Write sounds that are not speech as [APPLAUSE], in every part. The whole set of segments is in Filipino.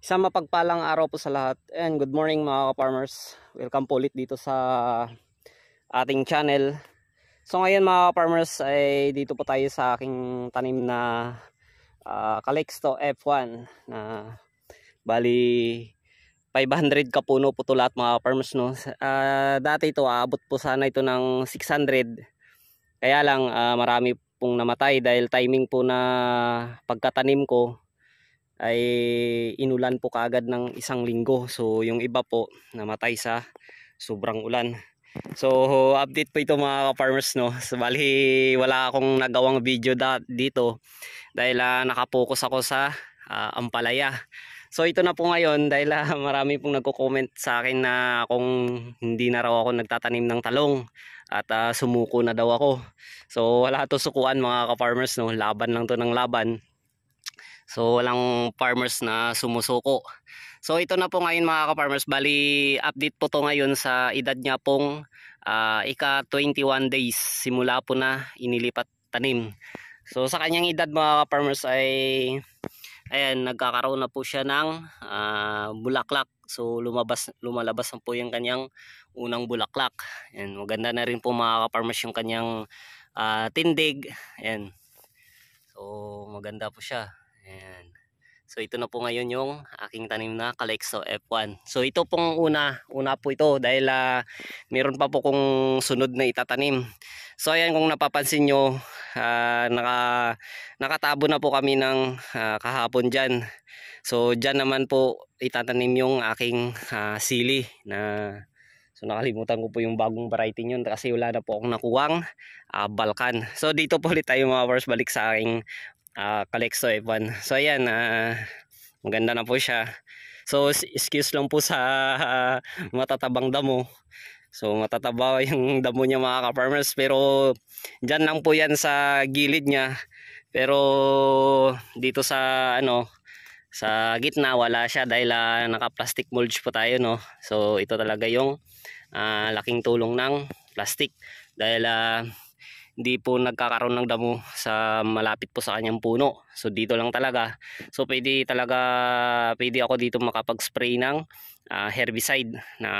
Isang mapagpalang araw po sa lahat and good morning mga ka-farmers. Welcome po ulit dito sa ating channel. So ngayon mga ka-farmers ay dito po tayo sa aking tanim na uh, ah, Calixto F1 na bali 500 kapuno po ito lahat mga ka-farmers no. Uh, dati ito aabot po sana ito ng 600 kaya lang uh, marami pong namatay dahil timing po na pagkatanim ko ay inulan po kaagad ng isang linggo. So yung iba po namatay sa sobrang ulan. So update po ito mga ka-farmers no. Sabali wala akong nagawang video dito dahil uh, nakapokus ako sa uh, Ampalaya. So ito na po ngayon dahil uh, [LAUGHS] marami pong nagko-comment sa akin na kung hindi na raw ako nagtatanim ng talong at uh, sumuko na daw ako. So wala to sukuan mga ka-farmers no. Laban lang to ng laban. So walang farmers na sumusuko. So ito na po ngayon mga ka-farmers. Bali update po to ngayon sa edad niya pong uh, ika 21 days. Simula po na inilipat tanim. So sa kanyang edad mga ka-farmers ay ayan nagkakaroon na po siya ng uh, bulaklak. So lumabas lumalabas na po yung kanyang unang bulaklak. And maganda na rin po mga ka-farmers yung kanyang uh, tindig. Ayan. So maganda po siya. Ayan. So ito na po ngayon yung aking tanim na Kalexo F1. So ito pong una, una po ito dahil uh, meron pa po kong sunod na itatanim. So ayan kung napapansin nyo, uh, naka, nakatabo na po kami ng uh, kahapon dyan. So dyan naman po itatanim yung aking uh, sili na So nakalimutan ko po yung bagong variety nyo kasi wala na po akong nakuwang uh, Balkan. So dito po ulit tayo mga wars balik sa aking uh, Calexo F1 So ayan, uh, maganda na po siya. So excuse lang po sa uh, [LAUGHS] matatabang damo. So matataba [LAUGHS] yung damo niya mga ka-farmers pero diyan lang po yan sa gilid niya. Pero dito sa ano sa gitna wala siya dahil uh, naka-plastic mulch po tayo no. So ito talaga yung uh, laking tulong ng plastic dahil uh, hindi po nagkakaroon ng damo sa malapit po sa kanyang puno. So dito lang talaga. So pwede talaga pwede ako dito makapag-spray ng uh, herbicide na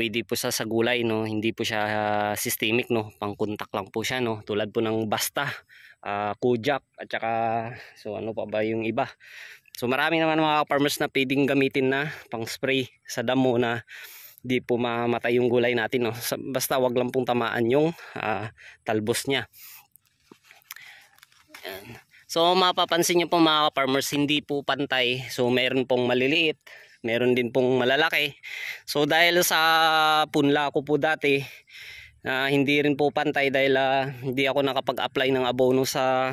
pwede po sa sa gulay no, hindi po siya uh, systemic no, pang-contact lang po siya no, tulad po ng basta, uh, kujak at saka so ano pa ba yung iba. So marami naman mga farmers na pwedeng gamitin na pang-spray sa damo na di po mamatay yung gulay natin no. Basta wag lang pong tamaan yung uh, talbos niya. So mapapansin niyo po mga farmers hindi po pantay. So meron pong maliliit, meron din pong malalaki. So dahil sa punla ko po dati, uh, hindi rin po pantay dahil uh, hindi ako nakapag-apply ng abono sa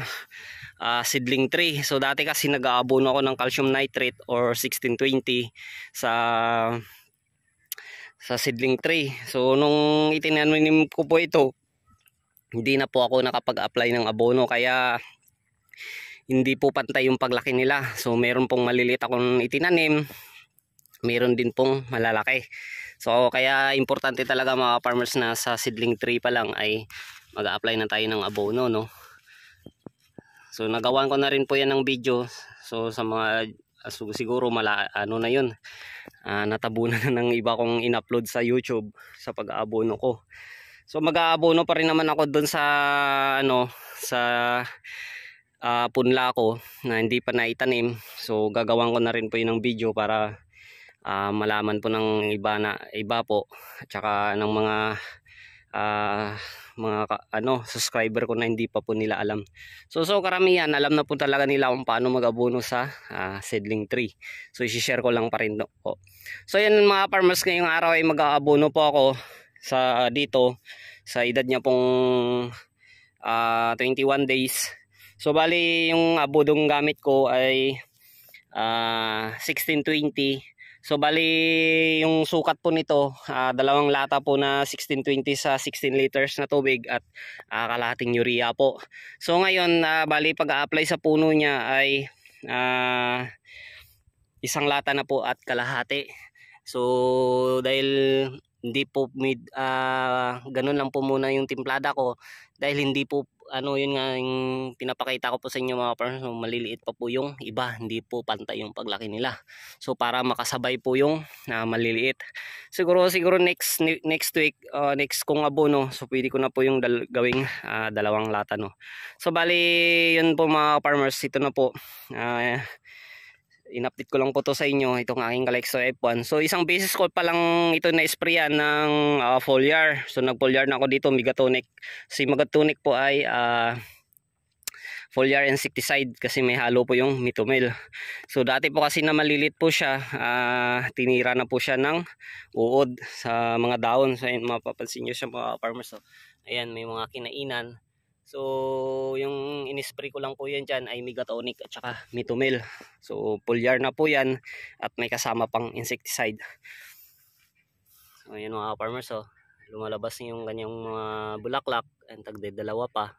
uh, seedling tree. So dati kasi nag-aabono ako ng calcium nitrate or 1620 sa sa seedling tray. So nung itinanim ko po ito, hindi na po ako nakapag-apply ng abono kaya hindi po pantay yung paglaki nila. So meron pong malilit akong itinanim, meron din pong malalaki. So kaya importante talaga mga farmers na sa seedling tree pa lang ay mag-apply na tayo ng abono no. So nagawan ko na rin po yan ng video. So sa mga Ah, so, siguro mala ano na yun uh, natabunan na ng iba kong inupload sa YouTube sa pag-aabono ko so mag-aabono pa rin naman ako doon sa ano sa uh, punla ko na hindi pa naitanim so gagawan ko na rin po yun ng video para uh, malaman po ng iba na iba po at saka ng mga uh, mga ano subscriber ko na hindi pa po nila alam. So so karamihan alam na po talaga nila kung paano mag-abono sa uh, seedling tree. So i-share ko lang pa rin po. No? So yan mga farmers ngayong araw ay mag-aabono po ako sa uh, dito sa edad niya pong uh, ah, 21 days. So bali yung abodong gamit ko ay uh, 1620 So bali yung sukat po nito, uh, dalawang lata po na 1620 sa 16 liters na tubig at uh, kalahating urea po. So ngayon uh, bali pag-apply sa puno niya ay uh, isang lata na po at kalahati. So dahil hindi po mid uh, ganun lang po muna yung timplada ko dahil hindi po ano yun nga yung pinapakita ko po sa inyo mga partners so, maliliit pa po yung iba hindi po pantay yung paglaki nila so para makasabay po yung na uh, maliliit siguro siguro next next week uh, next kung abono so pwede ko na po yung dal gawing uh, dalawang lata no so bali yun po mga farmers ito na po uh, in-update ko lang po to sa inyo itong aking Calexo F1 so isang basis ko pa lang ito na sprayan ng uh, foliar so nag foliar na ako dito megatonic si megatonic po ay uh, foliar insecticide kasi may halo po yung mitomel. So dati po kasi na malilit po siya, uh, tinira na po siya ng uod sa mga daon. So ayun, mapapansin nyo siya mga farmers. So, ayan, may mga kinainan. So, yung inispray ko lang po yan dyan ay megatonic at saka mitomel. So, full yard na po yan at may kasama pang insecticide. So, yun mga farmers. oh. lumalabas yung ganyang mga bulaklak. And tagde dalawa pa.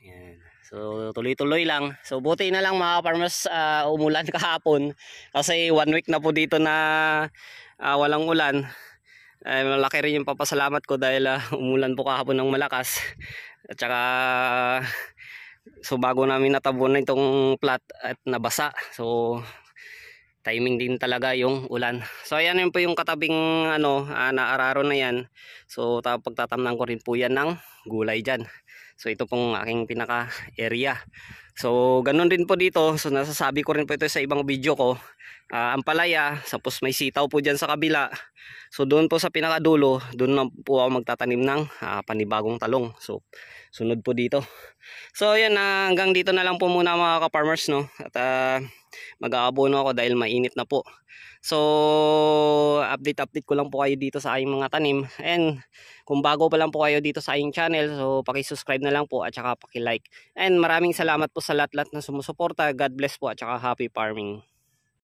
Yan. So, tuloy-tuloy lang. So, buti na lang mga farmers uh, ah, umulan [LAUGHS] kahapon. Kasi one week na po dito na uh, walang ulan. Ay, eh, malaki rin yung papasalamat ko dahil uh, [LAUGHS] umulan po kahapon ng malakas. At saka [LAUGHS] so bago namin natabunan itong plat at nabasa. So timing din talaga yung ulan. So ayan yun po yung katabing ano, uh, ah, naararo na yan. So pagtatamnan ko rin po yan ng gulay dyan. So ito pong aking pinaka area. So ganun rin po dito. So nasasabi ko rin po ito sa ibang video ko. Uh, ang palaya, tapos may sitaw po dyan sa kabila. So doon po sa pinakadulo, doon na po ako magtatanim ng uh, panibagong talong. So sunod po dito. So ayan, uh, hanggang dito na lang po muna mga ka-farmers. No? At uh, mag-aabono ako dahil mainit na po. So, update-update ko lang po kayo dito sa aking mga tanim. And, kung bago pa lang po kayo dito sa aking channel, so paki-subscribe na lang po at saka paki-like. And maraming salamat po sa lahat-lahat na sumusuporta. God bless po at saka happy farming.